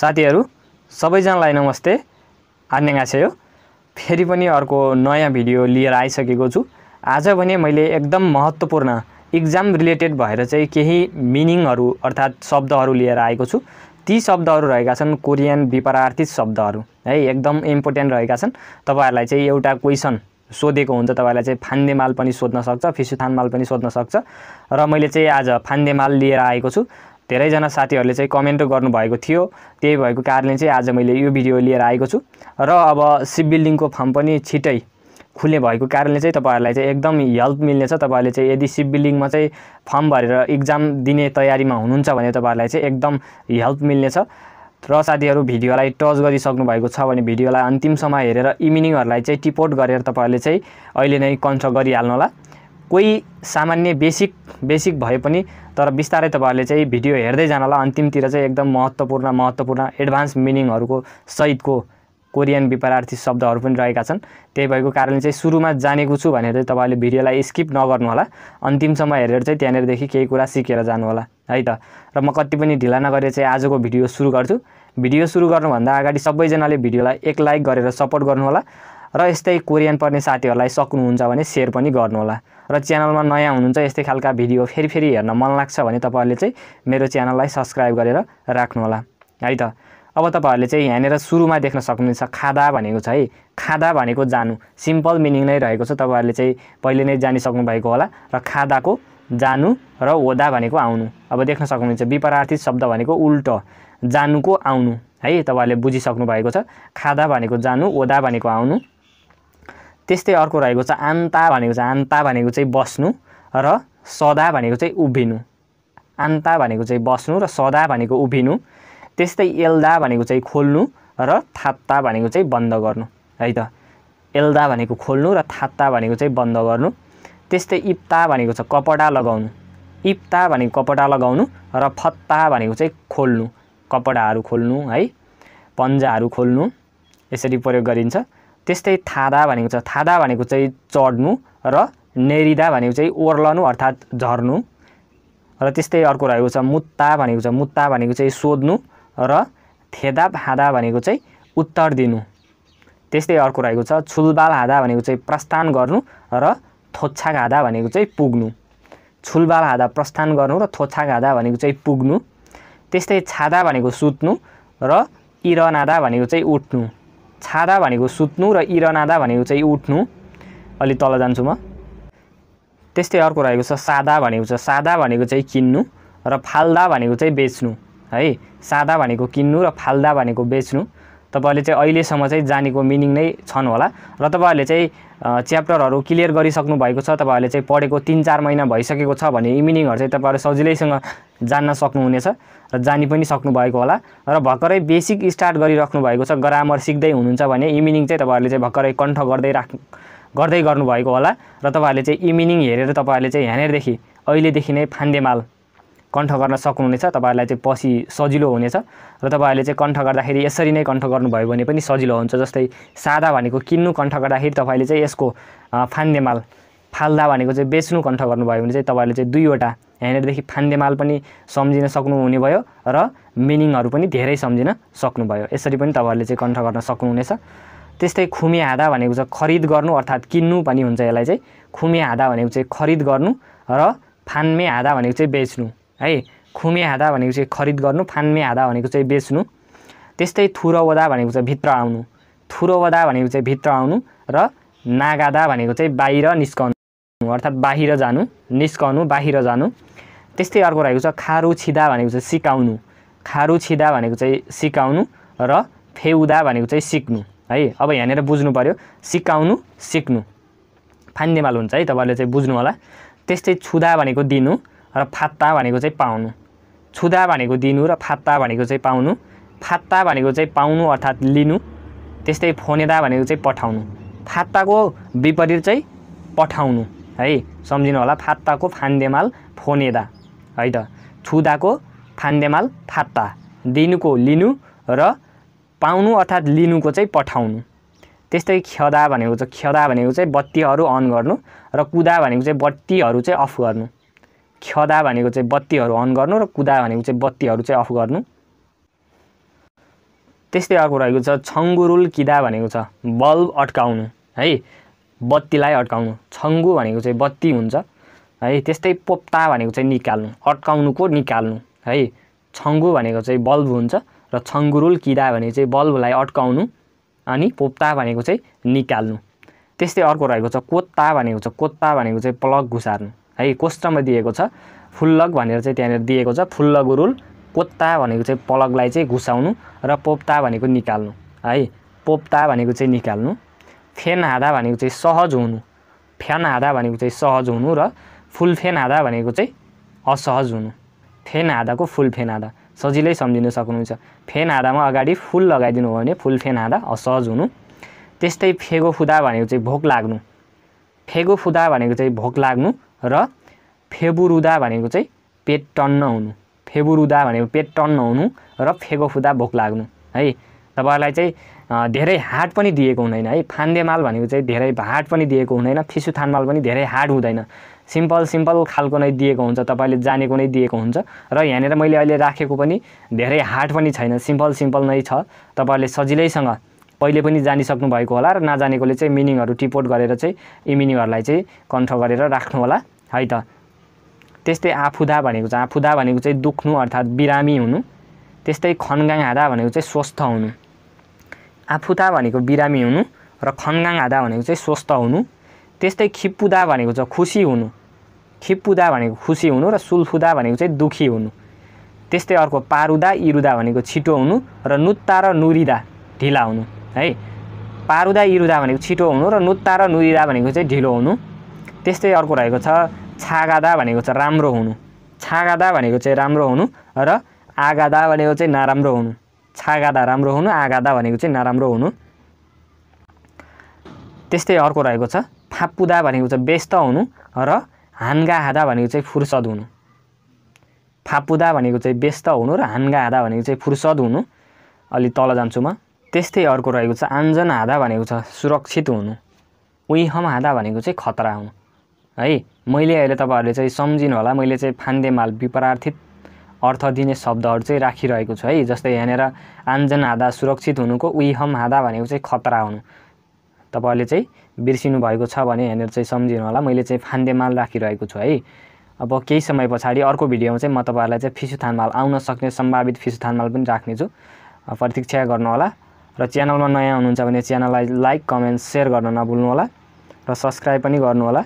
साथीहरू सबैजनालाई नमस्ते आन्याङासे हो फेरि पनि अर्को नयाँ भिडियो लिएर आइसकेको छु आज भने मैले एकदम महत्त्वपूर्ण इक्जाम रिलेटेड भएर चाहिँ केही मिनिङहरू अर्थात् शब्दहरू लिएर आएको छु ती शब्दहरू रहेका छन् कोरियन विपरार्थित शब्दहरू है एकदम इम्पोर्टेन्ट रहेका छन् तपाईँहरूलाई चाहिँ एउटा क्वेसन सोधेको हुन्छ तपाईँलाई चाहिँ फान्देमाल पनि सोध्न सक्छ फिसुथानमाल पनि सोध्न सक्छ र मैले चाहिँ आज फान्देमाल लिएर आएको छु धेरैजना साथीहरूले चाहिँ कमेन्ट गर्नुभएको थियो त्यही भएको कारणले चाहिँ आज मैले यो भिडियो लिएर आएको छु र अब सिप बिल्डिङको फर्म पनि छिटै खुल्ने भएको कारणले चाहिँ तपाईँहरूलाई चाहिँ एकदम हेल्प मिल्नेछ तपाईँहरूले चाहिँ यदि सिप बिल्डिङमा चाहिँ फर्म भरेर इक्जाम दिने तयारीमा हुनुहुन्छ भने तपाईँहरूलाई चाहिँ एकदम हेल्प मिल्नेछ र साथीहरू भिडियोलाई टच गरिसक्नु भएको छ भने भिडियोलाई अन्तिमसम्म हेरेर इमिनिङहरूलाई चाहिँ टिपोट गरेर तपाईँहरूले चाहिँ अहिले नै गरिहाल्नु होला कोही सामान्य बेसिक बेसिक भए पनि तर बिस्तारै तपाईँहरूले चाहिँ भिडियो हेर्दै होला अन्तिमतिर चाहिँ एकदम महत्त्वपूर्ण महत्त्वपूर्ण एडभान्स मिनिङहरूको सहितको कोरियन विपरार्थी शब्दहरू पनि रहेका छन् त्यही भएको कारणले चाहिँ सुरुमा जानेको छु भनेर चाहिँ तपाईँले भिडियोलाई स्किप नगर्नुहोला अन्तिमसम्म हेरेर चाहिँ त्यहाँनिरदेखि केही कुरा सिकेर जानुहोला है त र म कति पनि ढिला नगरेर चाहिँ आजको भिडियो सुरु गर्छु भिडियो सुरु गर्नुभन्दा अगाडि सबैजनाले भिडियोलाई एक लाइक गरेर सपोर्ट गर्नुहोला र यस्तै कोरियन पर्ने साथीहरूलाई सक्नुहुन्छ भने सेयर पनि गर्नुहोला र च्यानलमा नयाँ हुनुहुन्छ यस्तै खालका भिडियो फेरि फेरि हेर्न मन लाग्छ भने तपाईँहरूले चाहिँ मेरो च्यानललाई सब्सक्राइब गरेर राख्नुहोला है त अब तपाईँहरूले चाहिँ यहाँनिर सुरुमा देख्न सक्नुहुन्छ खादा भनेको छ है खादा भनेको जानु सिम्पल मिनिङ नै रहेको छ तपाईँहरूले चाहिँ पहिले नै जानिसक्नु भएको होला र खादाको जानु र ओदा भनेको आउनु अब देख्न सक्नुहुन्छ विपरार्थी शब्द भनेको उल्टो जानुको आउनु है तपाईँहरूले बुझिसक्नु भएको छ खादा भनेको जानु ओदा भनेको आउनु त्यस्तै अर्को रहेको छ आन्ता भनेको चाहिँ आन्ता भनेको चाहिँ बस्नु र सदा भनेको चाहिँ उभिनु आन्ता भनेको चाहिँ बस्नु र सदा भनेको उभिनु त्यस्तै एल्दा भनेको चाहिँ खोल्नु र थात्ता भनेको चाहिँ बन्द गर्नु है त एल्दा भनेको खोल्नु र थात्ता भनेको चाहिँ बन्द गर्नु त्यस्तै इप्ता भनेको छ कपडा लगाउनु इप्ता भनेको कपडा लगाउनु र फत्ता भनेको चाहिँ खोल्नु कपडाहरू खोल्नु है पन्जाहरू खोल्नु यसरी प्रयोग गरिन्छ त्यस्तै थादा भनेको छ थादा भनेको चाहिँ चढ्नु र नेरिदा भनेको चाहिँ ओर्लनु अर्थात् झर्नु र त्यस्तै अर्को रहेको छ मुत्ता भनेको छ मुत्ता भनेको चाहिँ सोध्नु र थेदा हाँदा भनेको चाहिँ उत्तर दिनु त्यस्तै अर्को रहेको छ छुलबाल हादा भनेको चाहिँ प्रस्थान गर्नु र थोच्छा घाँदा भनेको चाहिँ पुग्नु छुलबाल हाँदा प्रस्थान गर्नु र थोच्छा घाँदा भनेको चाहिँ पुग्नु त्यस्तै छादा भनेको सुत्नु र इरनादा भनेको चाहिँ उठ्नु छादा भनेको सुत्नु र इरनादा भनेको चाहिँ उठ्नु अलि तल जान्छु म त्यस्तै अर्को रहेको छ सादा भनेको छ सादा भनेको चाहिँ किन्नु र फाल्दा भनेको चाहिँ बेच्नु है सादा भनेको किन्नु र फाल्दा भनेको बेच्नु तपाईँहरूले चाहिँ अहिलेसम्म चाहिँ जानेको मिनिङ नै छन् होला र तपाईँहरूले चाहिँ च्याप्टरहरू क्लियर गरिसक्नु भएको छ तपाईँहरूले चाहिँ पढेको तिन चार महिना भइसकेको छ भने यी मिनिङहरू चाहिँ तपाईँहरू सजिलैसँग जान्न सक्नुहुनेछ र जानी पनि सक्नुभएको होला र भर्खरै बेसिक स्टार्ट गरिराख्नु भएको छ ग्रामर सिक्दै हुनुहुन्छ भने इमिनिङ चाहिँ तपाईँहरूले चाहिँ भर्खरै कण्ठ गर्दै राख गर्दै गर्नुभएको होला र तपाईँहरूले चाहिँ इमिनिङ हेरेर तपाईँहरूले चाहिँ यहाँनिरदेखि अहिलेदेखि नै फान्देमाल कण्ठ गर्न सक्नुहुनेछ तपाईँहरूलाई चाहिँ पछि सजिलो हुनेछ र तपाईँहरूले चाहिँ कण्ठ गर्दाखेरि यसरी नै कण्ठ गर्नुभयो भने पनि सजिलो हुन्छ जस्तै सादा भनेको किन्नु कण्ठ गर्दाखेरि तपाईँले चाहिँ यसको फान्देमाल फाल्दा भनेको चाहिँ बेच्नु कण्ठ गर्नुभयो भने चाहिँ तपाईँहरूले चाहिँ दुईवटा यहाँनिरदेखि फान्देमाल पनि सम्झिन सक्नुहुने भयो र मिनिङहरू पनि धेरै सम्झिन सक्नुभयो यसरी पनि तपाईँहरूले चाहिँ कन्ठ गर्न सक्नुहुनेछ त्यस्तै खुमी हाँदा भनेको चाहिँ खरिद गर्नु अर्थात् किन्नु पनि हुन्छ यसलाई चाहिँ खुमी हाँदा भनेको चाहिँ खरिद गर्नु र फान्मे हाँदा भनेको चाहिँ बेच्नु है खुमे हाँदा भनेको चाहिँ खरिद गर्नु फान्मे हाँदा भनेको चाहिँ बेच्नु त्यस्तै थुरोवदा भनेको चाहिँ भित्र आउनु थुरोवदा भनेको चाहिँ भित्र आउनु र नागादा भनेको चाहिँ बाहिर निस्कनु अर्थात् बाहिर जानु निस्कनु बाहिर जानु त्यस्तै अर्को रहेको छ खारु छिदा भनेको चाहिँ सिकाउनु खारु छिदा भनेको चाहिँ सिकाउनु र फेउदा भनेको चाहिँ सिक्नु है अब यहाँनिर बुझ्नु पऱ्यो सिकाउनु सिक्नु फान्देमाल हुन्छ है तपाईँहरूले चाहिँ बुझ्नु होला त्यस्तै छुदा भनेको दिनु र फात्ता भनेको चाहिँ पाउनु छुदा भनेको दिनु र फात्ता भनेको चाहिँ पाउनु फात्ता भनेको चाहिँ पाउनु अर्थात् लिनु त्यस्तै फोनेदा भनेको चाहिँ पठाउनु फात्ताको विपरीत चाहिँ पठाउनु है सम्झिनु होला फात्ताको फान्देमाल फोनेदा है त छुदाको फान्देमाल फात्ता दिनुको लिनु र पाउनु अर्थात् लिनुको चाहिँ पठाउनु त्यस्तै खदा भनेको चाहिँ खदा भनेको चाहिँ बत्तीहरू अन गर्नु र कुदा भनेको चाहिँ बत्तीहरू चाहिँ अफ गर्नु खदा भनेको चाहिँ बत्तीहरू अन गर्नु र कुदा भनेको चाहिँ बत्तीहरू चाहिँ अफ गर्नु त्यस्तै अर्को रहेको छ छङ्गुरुल किदा भनेको छ बल्ब अट्काउनु है बत्तीलाई अड्काउनु छङ्गु भनेको चाहिँ बत्ती हुन्छ है त्यस्तै पोप्ता भनेको चाहिँ निकाल्नु अड्काउनुको निकाल्नु है छङ्गु भनेको चाहिँ बल्ब हुन्छ र छङ्गुरुल किरा भने चाहिँ बल्बलाई अड्काउनु अनि पोप्ता भनेको चाहिँ निकाल्नु त्यस्तै अर्को रहेको छ कोत्ता भनेको छ कोत्ता भनेको चाहिँ प्लग घुसार्नु है कोष्टमा दिएको छ फुल्लग भनेर चाहिँ त्यहाँनिर दिएको छ फुल्लगुरुल कोत्ता भनेको चाहिँ प्लगलाई चाहिँ घुसाउनु र पोप्ता भनेको निकाल्नु है पोप्ता भनेको चाहिँ निकाल्नु फेन हाँदा भनेको चाहिँ सहज हुनु फ्यान हाँदा भनेको चाहिँ सहज हुनु र फुल फेन हाँदा भनेको चाहिँ असहज हुनु फेन हाँदाको फुल फेन हाँदा सजिलै सम्झिन सक्नुहुन्छ फेन हाँदामा अगाडि फुल लगाइदिनु हो भने फुल फेन हाँदा असहज हुनु त्यस्तै फेगो फुदा भनेको चाहिँ भोक लाग्नु फेगो फुदा भनेको चाहिँ भोक लाग्नु र फेबुरुदा भनेको चाहिँ पेट टन्न हुनु फेबुरुदा भनेको पेट टन्न हुनु र फेगो फुदा भोक लाग्नु है तपाईँहरूलाई चाहिँ धेरै हार्ड पनि दिएको हुँदैन है फान्देमाल भनेको चाहिँ धेरै हार्ड पनि दिएको हुँदैन फिसुथान माल पनि धेरै हार्ड हुँदैन सिम्पल सिम्पल खालको नै दिएको हुन्छ तपाईँले जानेको नै दिएको हुन्छ र यहाँनिर मैले अहिले राखेको पनि धेरै हार्ड पनि छैन सिम्पल सिम्पल नै छ तपाईँहरूले सजिलैसँग पहिले पनि जानिसक्नु भएको होला र नजानेकोले चाहिँ मिनिङहरू टिपोट गरेर चाहिँ यी मिनिङहरूलाई चाहिँ कन्ठ गरेर राख्नु होला है त त्यस्तै आफुदा भनेको चाहिँ आफुदा भनेको चाहिँ दुख्नु अर्थात् बिरामी हुनु त्यस्तै खनगाङ हाँदा भनेको चाहिँ स्वस्थ हुनु आफुता भनेको बिरामी हुनु र खनगाङ आधा भनेको चाहिँ स्वस्थ हुनु त्यस्तै खिप्पुदा भनेको चाहिँ खुसी हुनु खिपुदा भनेको खुसी हुनु र सुल्फुदा भनेको चाहिँ दुखी हुनु त्यस्तै अर्को पारुदा इरुदा भनेको छिटो हुनु र नुत्ता र नुरिदा ढिला हुनु है पारुदा इरुदा भनेको छिटो हुनु र नुत्ता र नुरिदा भनेको चाहिँ ढिलो हुनु त्यस्तै अर्को रहेको छ छागादा भनेको चाहिँ राम्रो हुनु छागादा भनेको चाहिँ राम्रो हुनु र आगादा भनेको चाहिँ नराम्रो हुनु छागादा राम्रो हुनु आगादा भनेको चाहिँ नराम्रो हुनु त्यस्तै अर्को रहेको छ फापुदा भनेको चाहिँ व्यस्त हुनु र हान्गा हादा भनेको चाहिँ फुर्सद हुनु फापुदा भनेको चाहिँ व्यस्त हुनु र हान्गा हादा भनेको चाहिँ फुर्सद हुनु अलि तल जान्छु म त्यस्तै अर्को रहेको छ आन्जन हादा भनेको छ सुरक्षित हुनु हम हादा भनेको चाहिँ खतरा हुनु है मैले अहिले तपाईँहरूले चाहिँ सम्झिनु होला मैले चाहिँ फान्देमाल विपरार्थित अर्थ दिने शब्दहरू चाहिँ राखिरहेको छु है जस्तै यहाँनिर आन्जन हाँदा सुरक्षित हुनुको उही हम हादा भनेको चाहिँ खतरा हुनु तपाईँहरूले चाहिँ बिर्सिनु भएको छ भने यहाँनिर चाहिँ सम्झिनु होला मैले चाहिँ फान्देमाल राखिरहेको छु है अब केही समय पछाडि अर्को भिडियोमा चाहिँ म तपाईँहरूलाई चाहिँ फिसुथानमाल आउन सक्ने सम्भावित फिसुथानमाल पनि राख्नेछु प्रतीक्षा गर्नुहोला र च्यानलमा नयाँ हुनुहुन्छ भने च्यानललाई लाइक कमेन्ट सेयर गर्न होला र सब्सक्राइब पनि गर्नुहोला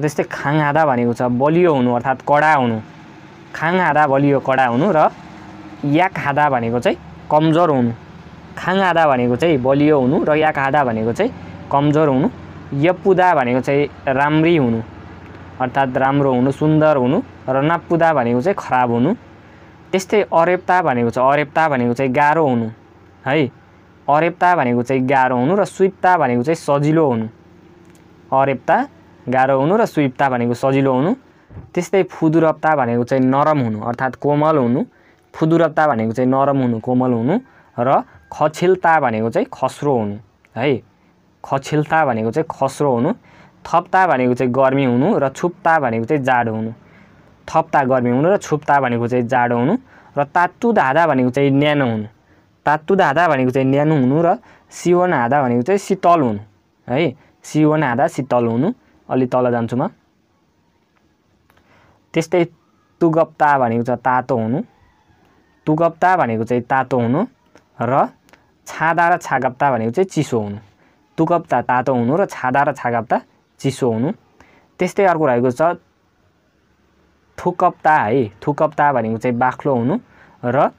त्यस्तै खाङ हादा भनेको छ बलियो हुनु अर्थात् कडा हुनु खाङ आधा बलियो कडा हुनु र याक आधा भनेको चाहिँ कमजोर हुनु खाङ आधा भनेको चाहिँ बलियो हुनु र याक आधा भनेको चाहिँ कमजोर हुनु यपुदा भनेको चाहिँ राम्री हुनु अर्थात् राम्रो हुनु सुन्दर हुनु र नापुदा भनेको चाहिँ खराब हुनु त्यस्तै अरेप्ता भनेको चाहिँ अरेप्ता भनेको चाहिँ गाह्रो हुनु है अरेप्ता भनेको चाहिँ गाह्रो हुनु र स्विप्ता भनेको चाहिँ सजिलो हुनु अरेप्ता गाह्रो हुनु र स्विप्ता भनेको सजिलो हुनु त्यस्तै फुदुरप्ता भनेको चाहिँ नरम हुनु अर्थात् कोमल हुनु फुदुरप्ता भनेको चाहिँ नरम हुनु कोमल हुनु र खछिल्ता भनेको चाहिँ खस्रो हुनु है खछिल्ता भनेको चाहिँ खस्रो हुनु थप्ता भनेको चाहिँ गर्मी हुनु र छुप्ता भनेको चाहिँ जाडो हुनु थप्ता गर्मी हुनु र छुप्ता भनेको चाहिँ जाडो हुनु र तात्तु धाँदा भनेको चाहिँ न्यानो हुनु तात्तु धाँदा भनेको चाहिँ न्यानो हुनु र सिवन हाँदा भनेको चाहिँ शीतल हुनु है सिवन हाँदा शीतल हुनु अलि तल जान्छु म त्यस्तै तुगप्ता भनेको छ तातो हुनु तुगप्ता भनेको चाहिँ तातो हुनु र छादा र छागप्ता भनेको चाहिँ चिसो हुनु तुगप्ता तातो हुनु र छादा र छागप्ता चिसो हुनु त्यस्तै अर्को रहेको छ थुकप्ता है थुकप्ता भनेको चाहिँ बाक्लो हुनु र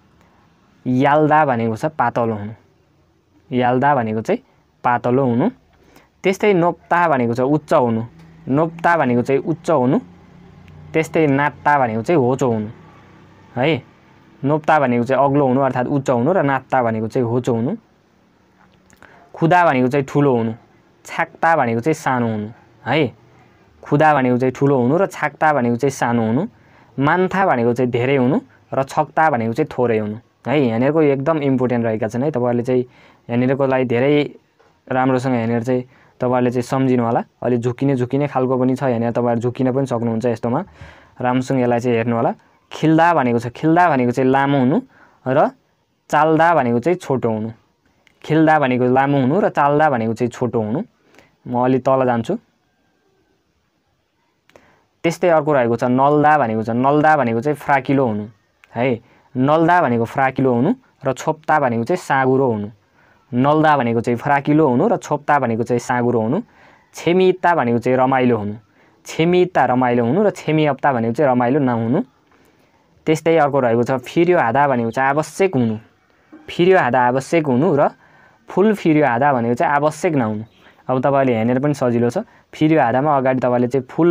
याल्दा भनेको छ पातलो हुनु याल्दा भनेको चाहिँ पातलो हुनु त्यस्तै नोप्ता भनेको चाहिँ उच्च हुनु नोप्ता भनेको चाहिँ उच्च हुनु त्यस्तै नात्ता भनेको चाहिँ होचो हुनु है नोप्ता भनेको चाहिँ अग्लो हुनु अर्थात् उच्च हुनु र नात्ता भनेको चाहिँ होचो हुनु खुदा भनेको चाहिँ ठुलो हुनु छाक्ता भनेको चाहिँ सानो हुनु है खुदा भनेको चाहिँ ठुलो हुनु र छाक्ता भनेको चाहिँ सानो हुनु मान्था भनेको चाहिँ धेरै हुनु र छक्ता भनेको चाहिँ थोरै हुनु है यहाँनिरको एकदम इम्पोर्टेन्ट रहेका छन् है तपाईँहरूले चाहिँ यहाँनिरको लागि धेरै राम्रोसँग यहाँनिर चाहिँ तपाईँहरूले चाहिँ सम्झिनु होला अलिक झुकिने झुकिने खालको पनि छ यहाँनिर तपाईँहरू झुकिन पनि सक्नुहुन्छ यस्तोमा राम्रोसँग यसलाई चाहिँ हेर्नु होला खिल्दा भनेको छ खिल्दा भनेको चाहिँ लामो हुनु र चाल्दा भनेको चाहिँ छोटो हुनु खिल्दा भनेको लामो हुनु र चाल्दा भनेको चाहिँ छोटो हुनु म अलि तल जान्छु त्यस्तै अर्को रहेको छ नल्दा भनेको छ नल्दा भनेको चाहिँ फ्राकिलो हुनु है नल्दा भनेको फ्राकिलो हुनु र छोप्ता भनेको चाहिँ साँगुरो हुनु नल्दा भनेको चाहिँ फराकिलो हुनु र छोप्ता भनेको चाहिँ साँगुरो हुनु छेमिता भनेको चाहिँ रमाइलो हुनु छेमिता रमाइलो हुनु र छेमी छेमिअप्ता भनेको चाहिँ रमाइलो नहुनु त्यस्तै अर्को रहेको छ फिर्यो हाँदा भनेको चाहिँ आवश्यक हुनु फिर्यो हाँदा आवश्यक हुनु र फुल फिर्यो हाँदा भनेको चाहिँ आवश्यक नहुनु अब तपाईँले हेर्नेर पनि सजिलो छ फिर्यो हाँदामा अगाडि तपाईँले चाहिँ फुल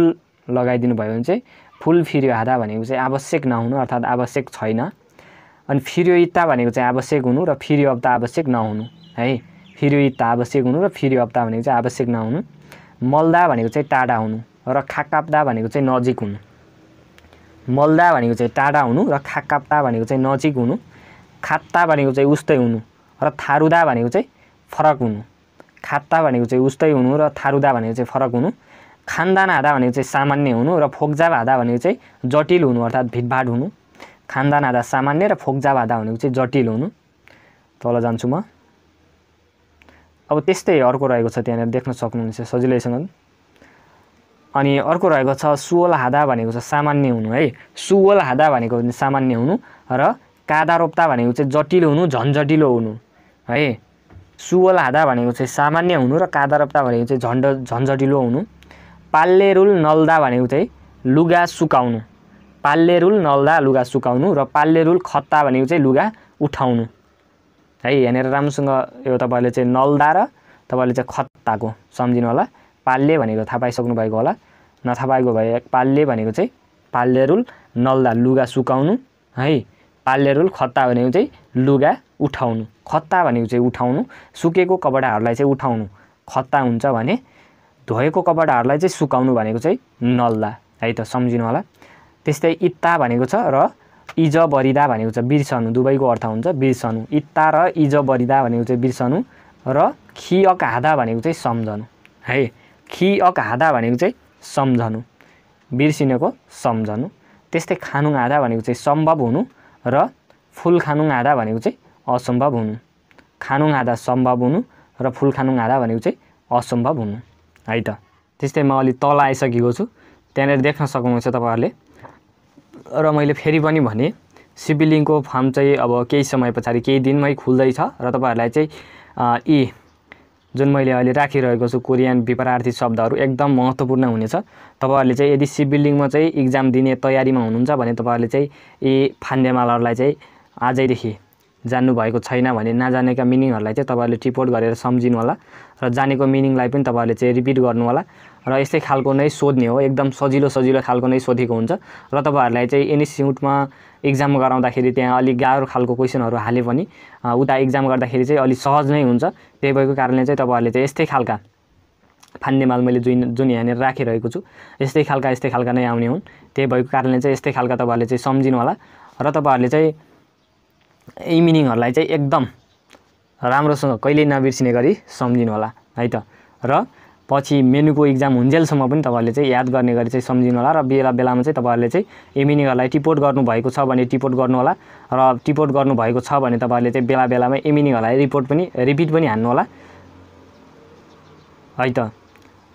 लगाइदिनु भयो भने चाहिँ फुल फिर्यो हाँदा भनेको चाहिँ आवश्यक नहुनु अर्थात् आवश्यक छैन अनि फिर्यो इत्ता भनेको चाहिँ आवश्यक हुनु र फिर्यो अप्ता आवश्यक नहुनु है त आवश्यक हुनु र हप्ता भनेको चाहिँ आवश्यक नहुनु मल्दा भनेको चाहिँ टाढा हुनु र खाकाप्दा भनेको चाहिँ नजिक हुनु मल्दा भनेको चाहिँ टाढा हुनु र खाकाप्ता भनेको चाहिँ नजिक हुनु खात्ता भनेको चाहिँ उस्तै हुनु र थारुदा भनेको चाहिँ फरक हुनु खात्ता भनेको चाहिँ उस्तै हुनु र थारुदा भनेको चाहिँ फरक हुनु खानदान हाँदा भनेको चाहिँ सामान्य हुनु र फोक्जा भादा भनेको चाहिँ जटिल हुनु अर्थात् भिडभाड हुनु खानदान हाँदा सामान्य र फोक्जा भादा भनेको चाहिँ जटिल हुनु तल जान्छु म अब त्यस्तै अर्को रहेको छ त्यहाँनिर देख्न सक्नुहुन्छ सजिलैसँग अनि अर्को रहेको छ सुवल हादा भनेको छ सामान्य हुनु है सुवल हादा भनेको सामान्य हुनु र कादा रोप्ता भनेको चाहिँ जटिल हुनु झन्झटिलो हुनु है सुवल हादा भनेको चाहिँ सामान्य हुनु र कादा रोप्ता भनेको चाहिँ झन्ड झन्झटिलो हुनु पाल्लेरुल नल्दा भनेको चाहिँ लुगा सुकाउनु पाल्लेरुल नल्दा लुगा सुकाउनु र पाल्लेरुल खत्ता भनेको चाहिँ लुगा उठाउनु है यहाँनिर राम्रोसँग यो तपाईँले चाहिँ नल्दा र तपाईँले चाहिँ खत्ताको सम्झिनु होला पाल्ले भनेको थाहा पाइसक्नु भएको होला नथा पाएको भए पाल्ले भनेको चाहिँ पाल्य रुल नल्दा लुगा सुकाउनु है पाल्य रुल खत्ता भनेको चाहिँ लुगा उठाउनु खत्ता भनेको चाहिँ उठाउनु सुकेको कपडाहरूलाई चाहिँ उठाउनु खत्ता हुन्छ भने धोएको कपडाहरूलाई चाहिँ सुकाउनु भनेको चाहिँ नल्दा है त सम्झिनु होला त्यस्तै इत्ता भनेको छ र इज बरिदा भनेको चाहिँ बिर्सनु दुवैको अर्थ हुन्छ बिर्सनु इत्ता र इज बरिदा भनेको चाहिँ बिर्सनु र खि अक हादा भनेको चाहिँ सम्झनु है खि अक हादा भनेको चाहिँ सम्झनु बिर्सिनेको सम्झनु त्यस्तै खानु हाँदा भनेको चाहिँ सम्भव हुनु र फुल खानु हाँदा भनेको चाहिँ असम्भव हुनु खानु हाँदा सम्भव हुनु र फुल खानु हाँदा भनेको चाहिँ असम्भव हुनु है त त्यस्तै म अलि तल आइसकेको छु त्यहाँनिर देख्न सक्नुहुन्छ तपाईँहरूले र मैले फेरि पनि भने सिबिलिङको फार्म चाहिँ अब केही समय पछाडि केही दिनमै खुल्दैछ र तपाईँहरूलाई चाहिँ यी जुन मैले अहिले राखिरहेको छु कोरियन विपरार्थी शब्दहरू एकदम महत्त्वपूर्ण हुनेछ तपाईँहरूले चाहिँ यदि सिभिलिङमा चाहिँ इक्जाम दिने तयारीमा हुनुहुन्छ भने तपाईँहरूले चाहिँ यी फान्डेमालाहरूलाई चाहिँ आजैदेखि जान्नुभएको छैन भने नजानेका मिनिङहरूलाई चाहिँ तपाईँहरूले टिपोट गरेर सम्झिनु होला र जानेको मिनिङलाई पनि तपाईँहरूले चाहिँ रिपिट गर्नु होला र यस्तै खालको नै सोध्ने हो एकदम सजिलो सजिलो खालको नै सोधेको हुन्छ र तपाईँहरूलाई चाहिँ इन्स्टिच्युटमा इक्जाम गराउँदाखेरि त्यहाँ अलिक गाह्रो खालको क्वेसनहरू हाले पनि उता इक्जाम गर्दाखेरि चाहिँ अलिक सहज नै हुन्छ त्यही भएको कारणले चाहिँ तपाईँहरूले चाहिँ यस्तै खालका फान्ने माल मैले जुन जुन यहाँनिर राखिरहेको छु यस्तै खालका यस्तै खालका नै आउने हुन् त्यही भएको कारणले चाहिँ यस्तै खालका तपाईँहरूले चाहिँ सम्झिनु होला र तपाईँहरूले चाहिँ यी मिनिङहरूलाई चाहिँ एकदम राम्रोसँग कहिल्यै नबिर्सिने गरी सम्झिनु होला है त र पछि मेनुको इक्जाम हुन्जेलसम्म पनि तपाईँहरूले चाहिँ याद गर्ने गरी चाहिँ सम्झिनु होला र बेला बेलामा चाहिँ तपाईँहरूले चाहिँ एमिनीहरूलाई टिपोट गर्नुभएको छ भने टिपोर्ट गर्नुहोला र टिपोट गर्नुभएको छ भने तपाईँहरूले चाहिँ बेला बेलामा एमिनीहरूलाई रिपोर्ट पनि रिपिट पनि हान्नु होला है त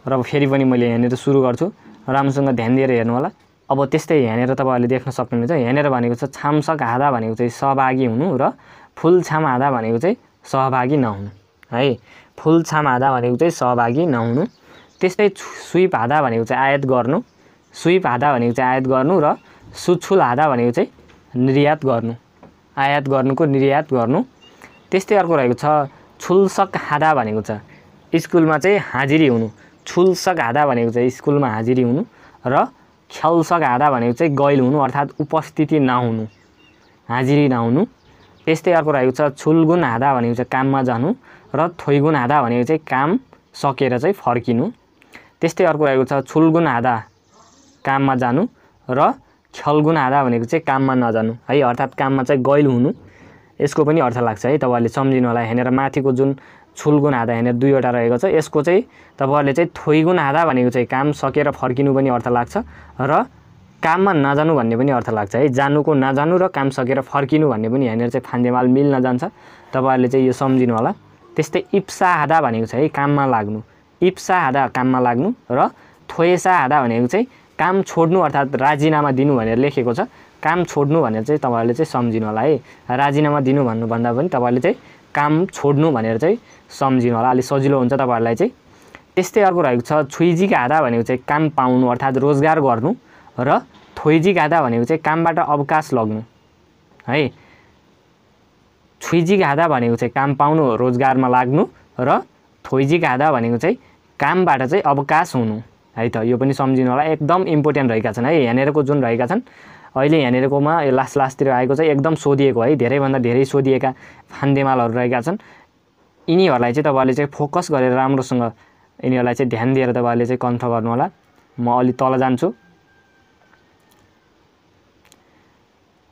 र फेरि पनि मैले यहाँनिर सुरु गर्छु राम्रोसँग ध्यान दिएर हेर्नु होला अब त्यस्तै यहाँनिर तपाईँहरूले देख्न सक्नुहुन्छ यहाँनिर भनेको छ छामसक हादा भनेको चाहिँ सहभागी हुनु र फुल छाम हादा भनेको चाहिँ सहभागी नहुनु है फुल छाम भनेको चाहिँ सहभागी नहुनु त्यस्तै स्विप हाँदा भनेको चाहिँ आयात गर्नु स्विप हाँदा भनेको चाहिँ आयात गर्नु र सुछुल हाँदा भनेको चाहिँ निर्यात गर्नु आयात गर्नुको निर्यात गर्नु त्यस्तै अर्को रहेको छ छुलसक हाँदा भनेको छ स्कुलमा चाहिँ हाजिरी हुनु छुलसक हाँदा भनेको चाहिँ स्कुलमा हाजिरी हुनु र खेलसक हाँदा भनेको चाहिँ गैल हुनु अर्थात् उपस्थिति नहुनु हाजिरी नहुनु त्यस्तै अर्को रहेको छ छुलगुन हाँदा भनेको चाहिँ काममा जानु र थोइगुन हाँदा भनेको चाहिँ काम सकेर चाहिँ फर्किनु त्यस्तै अर्को रहेको छ छुलगुन हाँदा काममा जानु र खलगुन हाँदा भनेको चाहिँ काममा नजानु है अर्थात् काममा चाहिँ गैल हुनु यसको पनि अर्थ लाग्छ है तपाईँहरूले सम्झिनु होला हेरेर माथिको जुन छुलगुन हाँदा हेरेर दुईवटा रहेको छ यसको चाहिँ तपाईँहरूले चाहिँ थोइगुन हाँदा भनेको चाहिँ काम सकेर फर्किनु पनि अर्थ लाग्छ र काममा नजानु भन्ने पनि अर्थ लाग्छ है जानुको नजानु र काम सकेर फर्किनु भन्ने पनि यहाँनिर चाहिँ फान्देमाल मिल्न जान्छ तपाईँहरूले चाहिँ यो सम्झिनु होला त्यस्तै इप्सा हादा भनेको छ है काममा लाग्नु इप्सा हादा काममा लाग्नु र थोएसा हादा भनेको चाहिँ काम छोड्नु अर्थात् राजीनामा दिनु भनेर लेखेको छ काम छोड्नु भनेर चाहिँ तपाईँहरूले चाहिँ सम्झिनु होला है राजीनामा दिनु भन्नुभन्दा पनि तपाईँहरूले चाहिँ काम छोड्नु भनेर चाहिँ सम्झिनु होला अलिक सजिलो हुन्छ तपाईँहरूलाई चाहिँ त्यस्तै अर्को रहेको छ छुइजीका हादा भनेको चाहिँ काम पाउनु अर्थात् रोजगार गर्नु र घाँदा भनेको चाहिँ कामबाट अवकाश लग्नु है घाँदा भनेको चाहिँ काम पाउनु रोजगारमा लाग्नु र घाँदा भनेको चाहिँ कामबाट चाहिँ अवकाश हुनु है त यो पनि सम्झिनु होला एकदम इम्पोर्टेन्ट रहेका छन् है यहाँनिरको जुन रहेका छन् अहिले यहाँनिरकोमा यो लास्ट लास्टतिर आएको चाहिँ एकदम सोधिएको है धेरैभन्दा धेरै सोधिएका फान्देमालहरू रहेका छन् यिनीहरूलाई चाहिँ तपाईँहरूले चाहिँ फोकस गरेर राम्रोसँग यिनीहरूलाई चाहिँ ध्यान दिएर तपाईँहरूले चाहिँ गर्नु गर्नुहोला म अलि तल जान्छु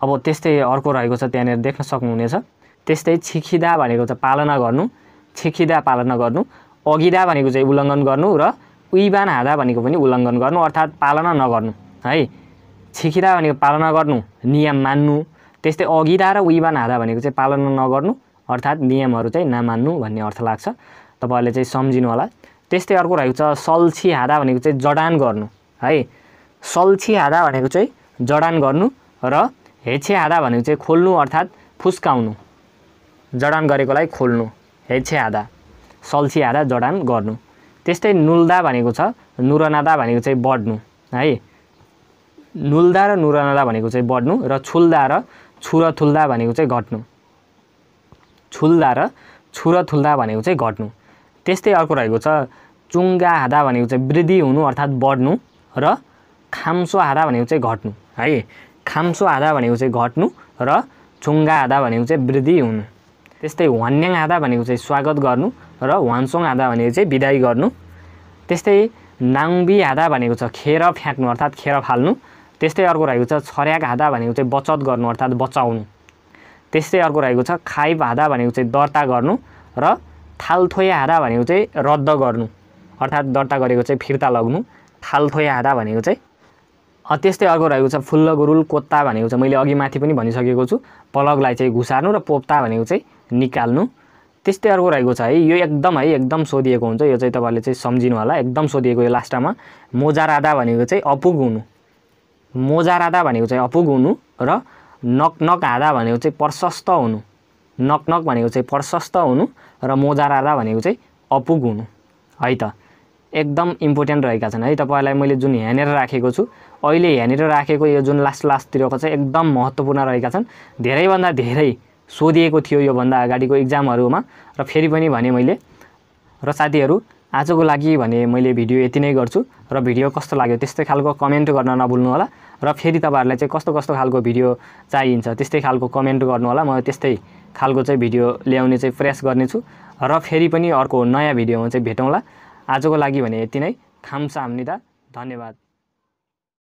अब त्यस्तै अर्को रहेको छ त्यहाँनिर देख्न सक्नुहुनेछ त्यस्तै छिखिदा भनेको चाहिँ पालना गर्नु छिखिदा पालना गर्नु अघिदा भनेको चाहिँ उल्लङ्घन गर्नु र उइबान हादा भनेको पनि उल्लङ्घन गर्नु अर्थात् पालना नगर्नु है छिखिदा भनेको पालना गर्नु नियम मान्नु त्यस्तै अघिदा र उइबान हादा भनेको चाहिँ पालना नगर्नु अर्थात् नियमहरू चाहिँ नमान्नु भन्ने अर्थ लाग्छ तपाईँहरूले चाहिँ सम्झिनु होला त्यस्तै अर्को रहेको छ सल्छी हादा भनेको चाहिँ जडान गर्नु है सल्छी हादा भनेको चाहिँ जडान गर्नु र आधा भनेको चाहिँ खोल्नु अर्थात् फुस्काउनु जडान गरेकोलाई खोल्नु आधा सल्सी आधा जडान गर्नु त्यस्तै नुल्दा भनेको छ नुरनादा भनेको चाहिँ बढ्नु है नुल्दा र नुरनादा भनेको चाहिँ बढ्नु र छुल्दा र छुरथुल्दा भनेको चाहिँ घट्नु छुल्दा र छुरथुल्दा भनेको चाहिँ घट्नु त्यस्तै अर्को रहेको छ चुङ्गा हाँदा भनेको चाहिँ वृद्धि हुनु अर्थात् बढ्नु र खाम्सो हाँदा भनेको चाहिँ घट्नु है खाम्सो आधा भनेको चाहिँ घट्नु र छुङ्गा आधा भनेको चाहिँ वृद्धि हुनु त्यस्तै वान्याङ आधा भनेको चाहिँ स्वागत गर्नु र वान्सोङ आधा भनेको चाहिँ विदाई गर्नु त्यस्तै नाङ्बी आधा भनेको छ खेर फ्याँक्नु अर्थात् खेर फाल्नु त्यस्तै अर्को रहेको छ छर्याक आधा भनेको चाहिँ बचत गर्नु अर्थात् बचाउनु त्यस्तै अर्को रहेको छ खाइब आधा भनेको चाहिँ दर्ता गर्नु र थालथोया आधा भनेको चाहिँ रद्द गर्नु अर्थात् दर्ता गरेको चाहिँ फिर्ता लग्नु थालथोया आधा भनेको चाहिँ त्यस्तै अर्को रहेको छ फुल्ल गुरुल कोत्ता भनेको छ मैले अघि माथि पनि भनिसकेको छु पलगलाई चाहिँ घुसार्नु र पोप्ता भनेको चाहिँ निकाल्नु त्यस्तै अर्को रहेको छ है यो एकदम है एकदम सोधिएको हुन्छ यो चाहिँ तपाईँले चाहिँ सम्झिनु होला एकदम सोधिएको यो लास्टमा मोजारादा भनेको चाहिँ अपुग हुनु मोजारादा भनेको चाहिँ अपुग हुनु र नकनक हादा भनेको चाहिँ प्रशस्त हुनु नकनक भनेको चाहिँ प्रशस्त हुनु र मोजारादा भनेको चाहिँ अपुग हुनु है त एकदम इम्पोर्टेन्ट रहेका छन् है तपाईँलाई मैले जुन यहाँनिर राखेको छु अहिले यहाँनिर राखेको यो जुन लास्ट लास्टतिरको चाहिँ एकदम महत्त्वपूर्ण रहेका छन् धेरैभन्दा धेरै सोधिएको थियो योभन्दा अगाडिको इक्जामहरूमा र फेरि पनि भने मैले र साथीहरू आजको लागि भने मैले भिडियो यति नै गर्छु र भिडियो कस्तो लाग्यो त्यस्तै खालको कमेन्ट गर्न नभुल्नु होला र फेरि तपाईँहरूलाई चाहिँ कस्तो कस्तो खालको भिडियो चाहिन्छ त्यस्तै खालको कमेन्ट गर्नु होला म त्यस्तै खालको चाहिँ भिडियो ल्याउने चाहिँ प्रयास गर्नेछु र फेरि पनि अर्को नयाँ भिडियोमा चाहिँ भेटौँला आजको लागि भने यति नै खाम्सा हाम्निदा धन्यवाद